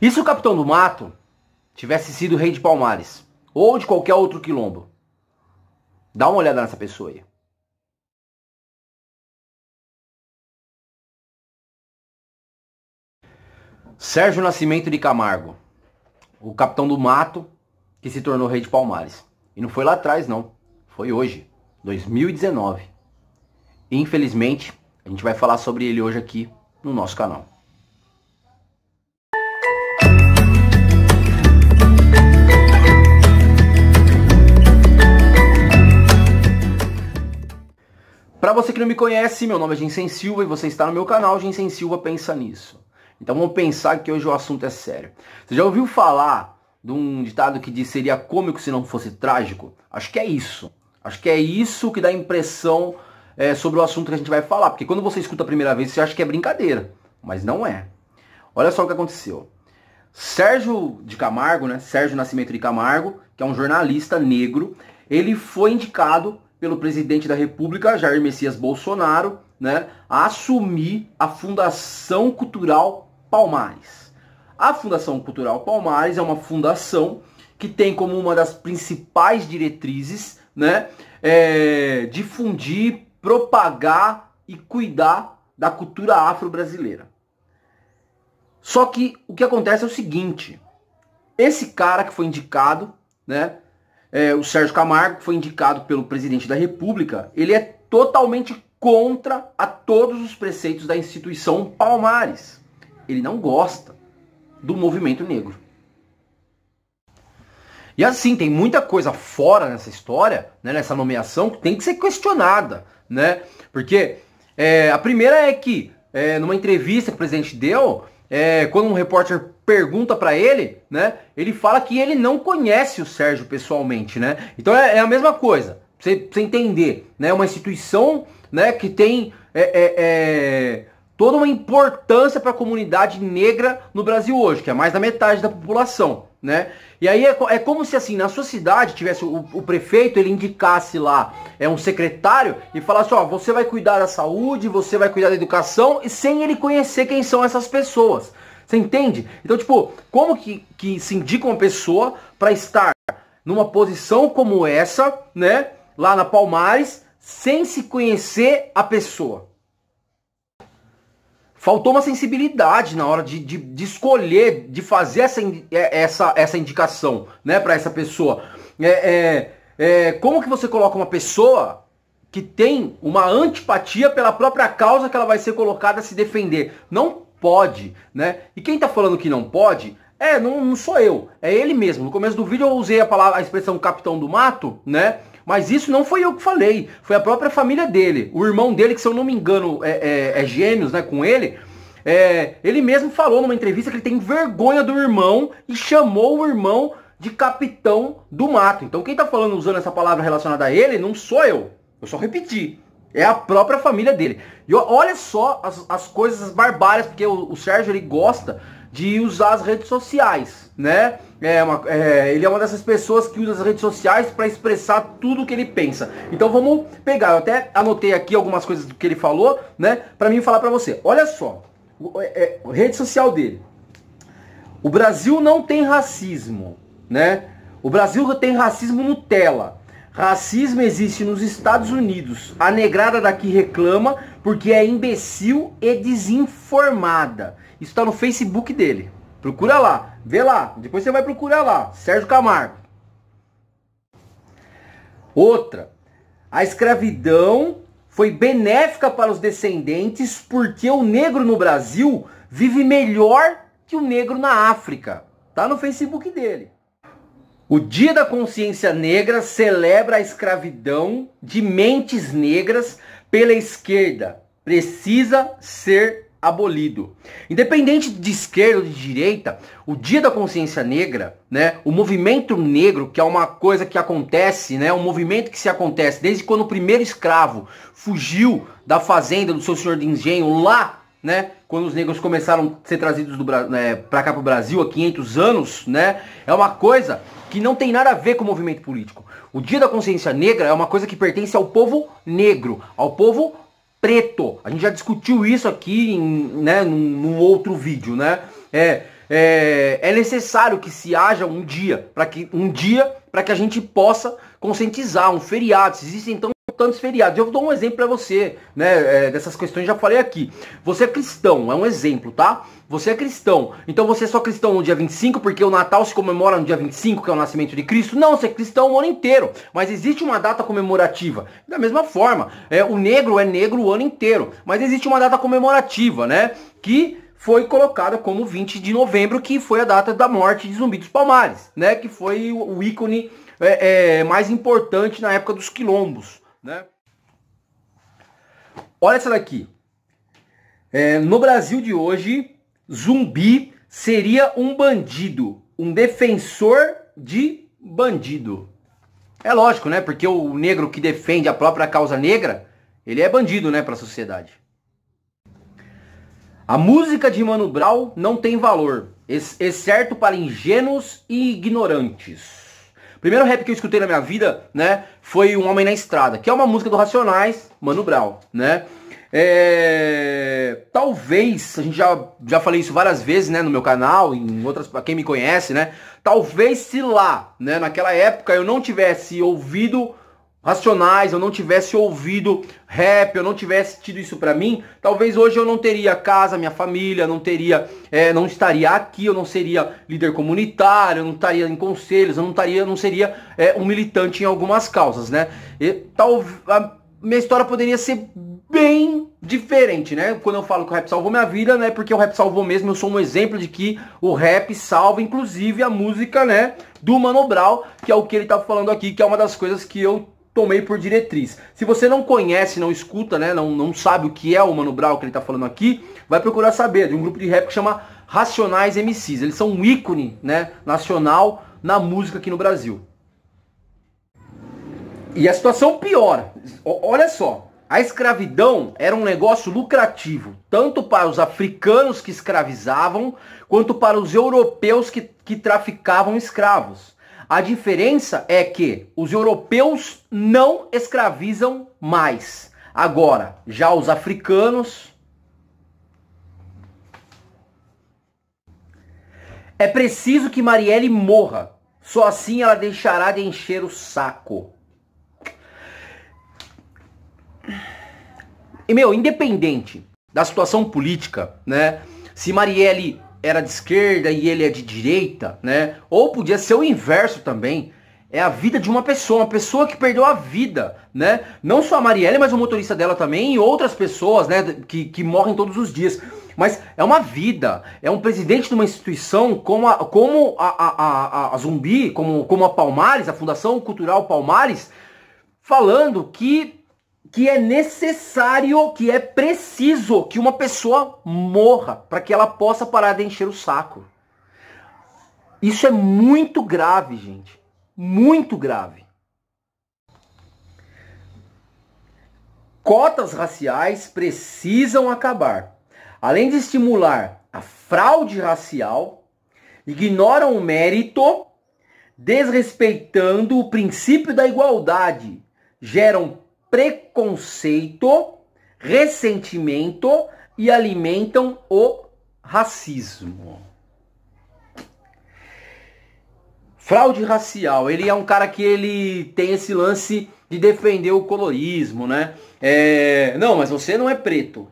E se o capitão do mato tivesse sido rei de Palmares? Ou de qualquer outro quilombo? Dá uma olhada nessa pessoa aí. Sérgio Nascimento de Camargo, o capitão do mato que se tornou rei de Palmares. E não foi lá atrás, não. Foi hoje, 2019. E, infelizmente, a gente vai falar sobre ele hoje aqui no nosso canal. Para você que não me conhece, meu nome é Jensen Silva e você está no meu canal Jensen Silva Pensa Nisso. Então vamos pensar que hoje o assunto é sério. Você já ouviu falar de um ditado que diz seria cômico se não fosse trágico? Acho que é isso. Acho que é isso que dá impressão é, sobre o assunto que a gente vai falar. Porque quando você escuta a primeira vez, você acha que é brincadeira. Mas não é. Olha só o que aconteceu. Sérgio de Camargo, né? Sérgio Nascimento de Camargo, que é um jornalista negro, ele foi indicado pelo presidente da República, Jair Messias Bolsonaro, né, a assumir a Fundação Cultural Palmares. A Fundação Cultural Palmares é uma fundação que tem como uma das principais diretrizes né, é, difundir, propagar e cuidar da cultura afro-brasileira. Só que o que acontece é o seguinte: esse cara que foi indicado, né, é, o Sérgio Camargo, que foi indicado pelo presidente da República, ele é totalmente contra a todos os preceitos da instituição Palmares. Ele não gosta do movimento negro. E assim, tem muita coisa fora nessa história, né, nessa nomeação, que tem que ser questionada, né? Porque é, a primeira é que, é, numa entrevista que o presidente deu, é, quando um repórter pergunta para ele, né? Ele fala que ele não conhece o Sérgio pessoalmente, né? Então é, é a mesma coisa. você, você entender, né? É uma instituição, né? Que tem é, é, é toda uma importância para a comunidade negra no Brasil hoje, que é mais da metade da população, né? E aí é, é como se assim, na sua cidade tivesse o, o, prefeito, ele indicasse lá é um secretário e falasse, ó, você vai cuidar da saúde, você vai cuidar da educação, e sem ele conhecer quem são essas pessoas. Você entende? Então, tipo, como que, que se indica uma pessoa para estar numa posição como essa, né? Lá na Palmares, sem se conhecer a pessoa. Faltou uma sensibilidade na hora de, de, de escolher, de fazer essa, é, essa, essa indicação, né, para essa pessoa. É, é, é, como que você coloca uma pessoa que tem uma antipatia pela própria causa que ela vai ser colocada a se defender? Não pode, né? E quem está falando que não pode é, não, não, sou eu, é ele mesmo. No começo do vídeo eu usei a palavra, a expressão capitão do mato, né? Mas isso não foi eu que falei, foi a própria família dele. O irmão dele, que se eu não me engano é, é, é gêmeos, né, com ele. É, ele mesmo falou numa entrevista que ele tem vergonha do irmão e chamou o irmão de capitão do mato. Então quem está falando usando essa palavra relacionada a ele não sou eu. Eu só repeti. É a própria família dele. E olha só as, as coisas barbárias, porque o, o, Sérgio ele gosta de usar as redes sociais, né? É uma, é, ele é uma dessas pessoas que usa as redes sociais para expressar tudo o que ele pensa. Então vamos pegar, eu até anotei aqui algumas coisas que ele falou, né? Para mim falar para você. Olha só, o, é, é, rede social dele. O Brasil não tem racismo, né? O Brasil tem racismo Nutella. Racismo existe nos Estados Unidos. A negrada daqui reclama porque é imbecil e desinformada. Isso tá no Facebook dele. Procura lá, vê lá. Depois você vai procurar lá. Sérgio Camargo. Outra. A escravidão foi benéfica para os descendentes porque o negro no Brasil vive melhor que o negro na África. Tá no Facebook dele. O Dia da Consciência Negra celebra a escravidão de mentes negras pela esquerda. Precisa ser abolido. Independente de esquerda ou de direita, o Dia da Consciência Negra, né, o movimento negro, que é uma coisa que acontece, né, um movimento que se acontece desde quando o primeiro escravo fugiu da fazenda do seu senhor de engenho lá, né, quando os negros começaram a ser trazidos né, para cá para o Brasil há 500 anos, né? É uma coisa que não tem nada a ver com o movimento político. O Dia da Consciência Negra é uma coisa que pertence ao povo negro, ao povo preto. A gente já discutiu isso aqui em, né, num, num outro vídeo, né? É, é, é, necessário que se haja um dia para que um dia para que a gente possa conscientizar um feriado. Se existe então tantos feriados. Eu dou um exemplo para você, né? É, dessas questões já falei aqui. Você é cristão, é um exemplo, tá? Você é cristão. Então você é só cristão no dia 25 porque o Natal se comemora no dia 25, que é o nascimento de Cristo? Não, você é cristão o ano inteiro. Mas existe uma data comemorativa. Da mesma forma, é, o negro é negro o ano inteiro. Mas existe uma data comemorativa, né? Que foi colocada como 20 de novembro, que foi a data da morte de Zumbi dos Palmares, né? Que foi o ícone é, é, mais importante na época dos quilombos né? Olha essa daqui. É, no Brasil de hoje, zumbi seria um bandido, um defensor de bandido. É lógico, né? Porque o negro que defende a própria causa negra, ele é bandido, né, para a sociedade. A música de Mano Brown não tem valor, exceto para ingênuos e ignorantes. Primeiro rap que eu escutei na minha vida, né, foi Um Homem na Estrada, que é uma música do Racionais, Mano Brown, né? É... Talvez, a gente já, já falei isso várias vezes, né, no meu canal, em outras, pra quem me conhece, né? Talvez se lá, né, naquela época eu não tivesse ouvido Racionais, eu não tivesse ouvido rap, eu não tivesse tido isso para mim, talvez hoje eu não teria casa, minha família, não teria, é, não estaria aqui, eu não seria líder comunitário, eu não estaria em conselhos, eu não estaria, não seria é, um militante em algumas causas, né? E talvez a minha história poderia ser bem diferente, né? Quando eu falo que o rap salvou minha vida, né? Porque o rap salvou mesmo, eu sou um exemplo de que o rap salva, inclusive a música, né? Do Mano Brown, que é o que ele tá falando aqui, que é uma das coisas que eu tomei por diretriz. Se você não conhece, não escuta, né, não, não sabe o que é o Mano Brown que ele está falando aqui, vai procurar saber, de um grupo de rap que chama Racionais MCs. Eles são um ícone, né, nacional na música aqui no Brasil. E a situação piora. olha só, a escravidão era um negócio lucrativo, tanto para os africanos que escravizavam, quanto para os europeus que, que traficavam escravos. A diferença é que os europeus não escravizam mais. Agora, já os africanos. É preciso que Marielle morra. Só assim ela deixará de encher o saco. E, meu, independente da situação política, né? Se Marielle era de esquerda e ele é de direita, né? Ou podia ser o inverso também. É a vida de uma pessoa, uma pessoa que perdeu a vida, né? Não só a Marielle, mas o motorista dela também e outras pessoas, né? Que, que morrem todos os dias. Mas é uma vida, é um presidente de uma instituição como a, como a, a, a, a Zumbi, como, como a Palmares, a Fundação Cultural Palmares, falando que que é necessário, que é preciso que uma pessoa morra para que ela possa parar de encher o saco. Isso é muito grave, gente. Muito grave. Cotas raciais precisam acabar. Além de estimular a fraude racial, ignoram o mérito, desrespeitando o princípio da igualdade, geram preconceito, ressentimento e alimentam o racismo. Fraude racial, ele é um cara que ele tem esse lance de defender o colorismo, né? É, não, mas você não é preto,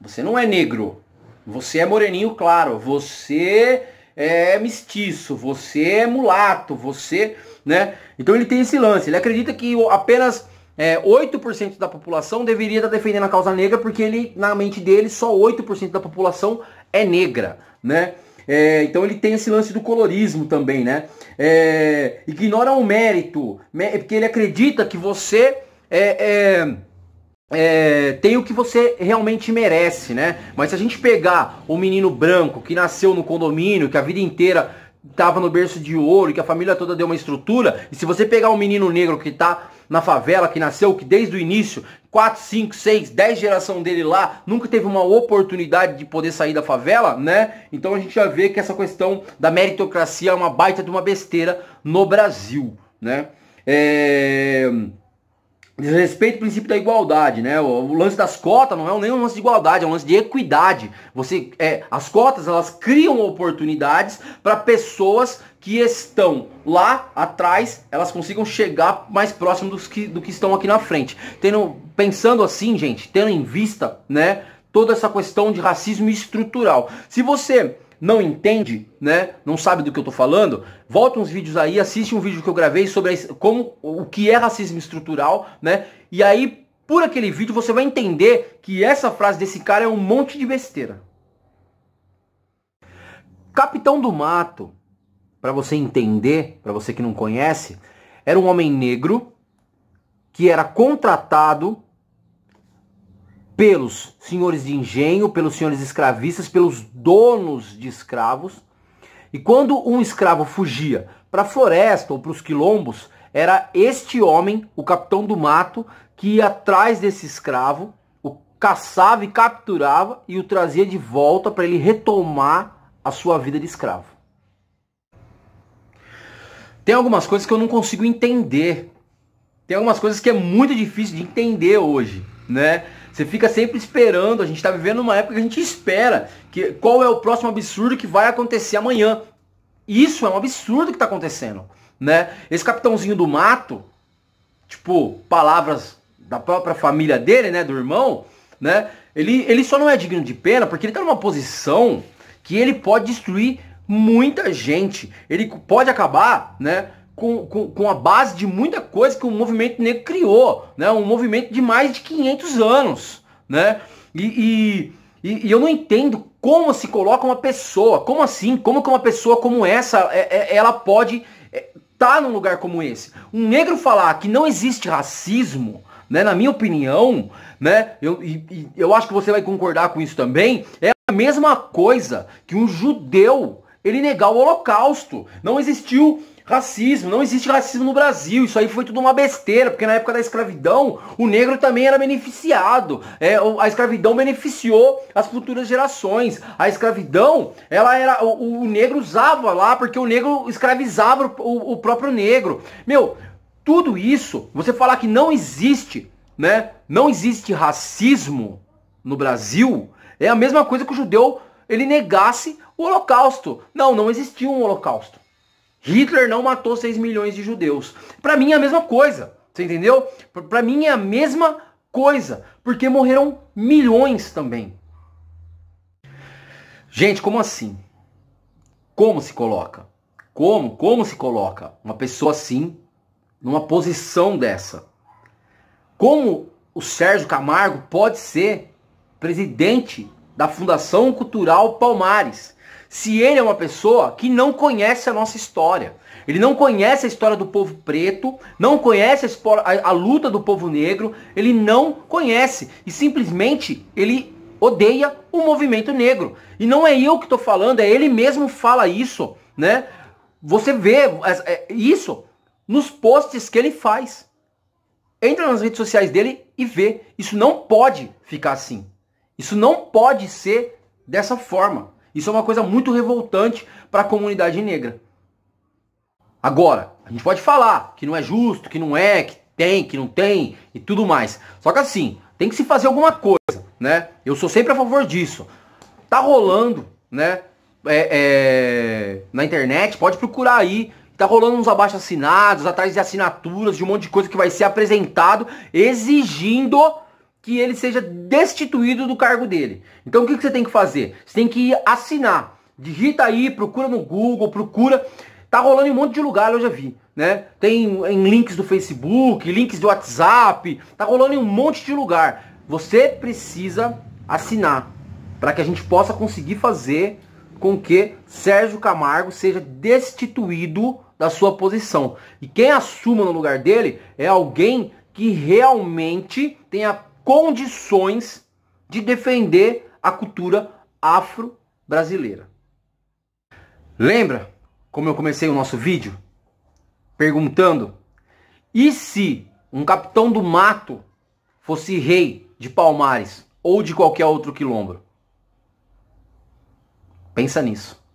você não é negro, você é moreninho claro, você é mestiço, você é mulato, você, né? Então ele tem esse lance, ele acredita que apenas é, 8% da população deveria estar defendendo a causa negra, porque ele, na mente dele, só 8% da população é negra, né? É, então ele tem esse lance do colorismo também, né? É, ignora o mérito, é porque ele acredita que você é, é, é, tem o que você realmente merece, né? Mas se a gente pegar o menino branco que nasceu no condomínio, que a vida inteira estava no berço de ouro, que a família toda deu uma estrutura, e se você pegar o menino negro que está na favela, que nasceu, que desde o início, 4, 5, 6, 10 geração dele lá, nunca teve uma oportunidade de poder sair da favela, né? Então a gente já vê que essa questão da meritocracia é uma baita de uma besteira no Brasil, né? É... Desrespeito o princípio da igualdade, né? O, lance das cotas não é nem um lance de igualdade, é um lance de equidade. Você, é, as cotas elas criam oportunidades para pessoas que estão lá atrás, elas consigam chegar mais próximo dos que, do que estão aqui na frente. Tendo, pensando assim, gente, tendo em vista, né? Toda essa questão de racismo estrutural. Se você não entende, né? Não sabe do que eu tô falando, volta uns vídeos aí, assiste um vídeo que eu gravei sobre como o que é racismo estrutural, né? E aí, por aquele vídeo, você vai entender que essa frase desse cara é um monte de besteira. Capitão do Mato, para você entender, para você que não conhece, era um homem negro que era contratado pelos senhores de engenho, pelos senhores escravistas, pelos donos de escravos. E quando um escravo fugia para a floresta ou para os quilombos, era este homem, o capitão do mato, que ia atrás desse escravo, o caçava e capturava e o trazia de volta para ele retomar a sua vida de escravo. Tem algumas coisas que eu não consigo entender. Tem algumas coisas que é muito difícil de entender hoje, né? Você fica sempre esperando. A gente está vivendo uma época que a gente espera que qual é o próximo absurdo que vai acontecer amanhã. Isso é um absurdo que está acontecendo, né? Esse capitãozinho do mato, tipo, palavras da própria família dele, né, do irmão, né? Ele, ele só não é digno de pena porque ele está numa posição que ele pode destruir muita gente. Ele pode acabar, né, com, com, com a base de muita coisa que o movimento negro criou, né? Um movimento de mais de 500 anos, né? E, e, e eu não entendo como se coloca uma pessoa, como assim, como que uma pessoa como essa, é, é, ela pode estar é, tá num lugar como esse? Um negro falar que não existe racismo, né? Na minha opinião, né? Eu, e, e eu acho que você vai concordar com isso também. É a mesma coisa que um judeu ele negar o holocausto. Não existiu Racismo, não existe racismo no Brasil. Isso aí foi tudo uma besteira, porque na época da escravidão, o negro também era beneficiado. É, a escravidão beneficiou as futuras gerações. A escravidão, ela era. O, o negro usava lá, porque o negro escravizava o, o próprio negro. Meu, tudo isso, você falar que não existe, né? Não existe racismo no Brasil, é a mesma coisa que o judeu ele negasse o holocausto. Não, não existiu um holocausto. Hitler não matou 6 milhões de judeus. Para mim é a mesma coisa, você entendeu? Para mim é a mesma coisa, porque morreram milhões também. Gente, como assim? Como se coloca? Como? Como se coloca uma pessoa assim numa posição dessa? Como o Sérgio Camargo pode ser presidente da Fundação Cultural Palmares? se ele é uma pessoa que não conhece a nossa história. Ele não conhece a história do povo preto, não conhece a, a, a luta do povo negro, ele não conhece. E simplesmente ele odeia o movimento negro. E não é eu que estou falando, é ele mesmo fala isso, né? Você vê é, é, isso nos posts que ele faz. Entra nas redes sociais dele e vê. Isso não pode ficar assim. Isso não pode ser dessa forma. Isso é uma coisa muito revoltante para a comunidade negra. Agora, a gente pode falar que não é justo, que não é, que tem, que não tem e tudo mais. Só que assim, tem que se fazer alguma coisa, né? Eu sou sempre a favor disso. Tá rolando, né? É, é, na internet, pode procurar aí. Tá rolando uns abaixo assinados, atrás de assinaturas, de um monte de coisa que vai ser apresentado, exigindo que ele seja destituído do cargo dele. Então o que, que você tem que fazer? Você tem que assinar. Digita aí, procura no Google, procura. Tá rolando em um monte de lugar, eu já vi. Né? Tem em links do Facebook, links do WhatsApp, tá rolando em um monte de lugar. Você precisa assinar para que a gente possa conseguir fazer com que Sérgio Camargo seja destituído da sua posição. E quem assuma no lugar dele é alguém que realmente tenha condições de defender a cultura afro-brasileira. Lembra como eu comecei o nosso vídeo? Perguntando: e se um capitão do mato fosse rei de Palmares ou de qualquer outro quilombo? Pensa nisso.